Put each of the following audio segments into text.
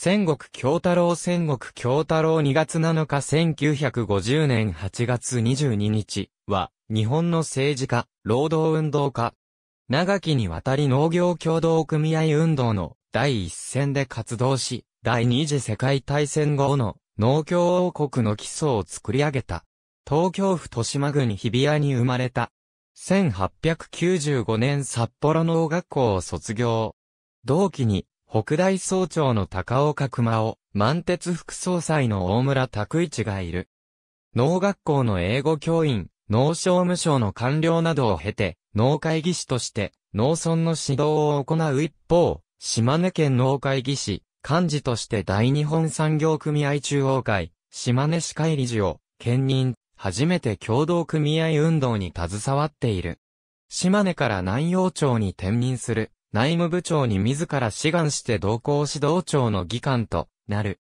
戦国京太郎戦国京太郎2月7日1950年8月22日は、日本の政治家、労働運動家。長きにわたり農業協同組合運動の第一線で活動し、第二次世界大戦後の農協王国の基礎を作り上げた。東京府豊島郡日比谷に生まれた。1895年札幌農学校を卒業。同期に北大総長の高岡熊を、満鉄副総裁の大村拓一がいる。農学校の英語教員、農商務省の官僚などを経て、農会議士として、農村の指導を行う一方、島根県農会議士、幹事として大日本産業組合中央会、島根市会理事を、兼任、初めて共同組合運動に携わっている。島根から南洋町に転任する、内務部長に自ら志願して同行指導庁の議官となる。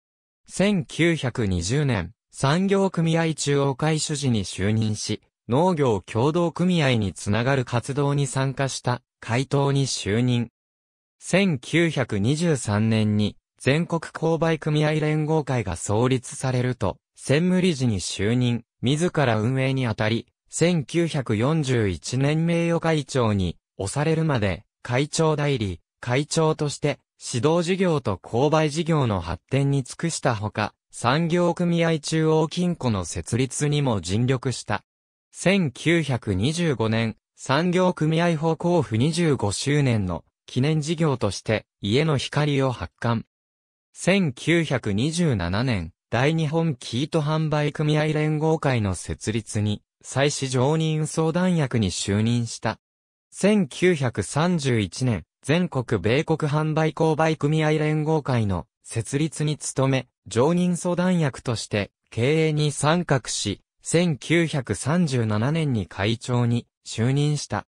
1920年、産業組合中央会主事に就任し、農業協同組合につながる活動に参加した会頭に就任。1923年に全国購買組合連合会が創立されると、専務理事に就任、自ら運営にあたり、1941年名誉会長に押されるまで会長代理、会長として、指導事業と購買事業の発展に尽くしたほか、産業組合中央金庫の設立にも尽力した。1925年、産業組合法交付25周年の記念事業として家の光を発刊。1927年、大日本キート販売組合連合会の設立に、再始常任相談役に就任した。1931年、全国米国販売購買組合連合会の設立に努め、常任相談役として経営に参画し、1937年に会長に就任した。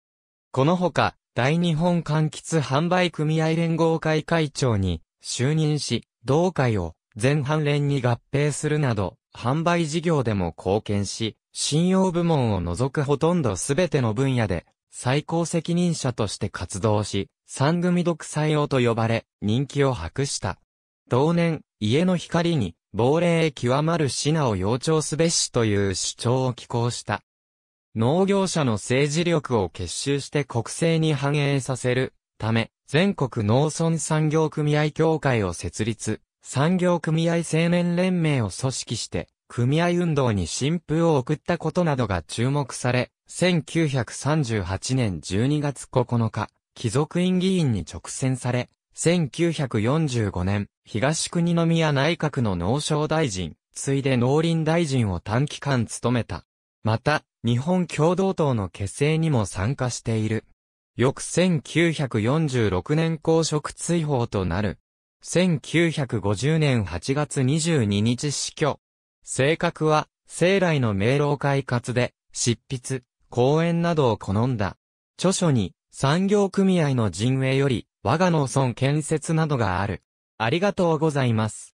このほか、大日本柑橘販売組合連合会会長に就任し、同会を全半連に合併するなど、販売事業でも貢献し、信用部門を除くほとんどすべての分野で最高責任者として活動し、三組独裁王と呼ばれ、人気を博した。同年、家の光に、亡霊へ極まる品を要聴すべしという主張を寄稿した。農業者の政治力を結集して国政に反映させるため、全国農村産業組合協会を設立、産業組合青年連盟を組織して、組合運動に新風を送ったことなどが注目され、1938年12月9日、貴族院議員に直選され、1945年、東国宮内閣の農商大臣、ついで農林大臣を短期間務めた。また、日本共同党の結成にも参加している。翌1946年公職追放となる。1950年8月22日死去。性格は、生来の明朗快活で、執筆、講演などを好んだ。著書に、産業組合の人営より、我が農村建設などがある。ありがとうございます。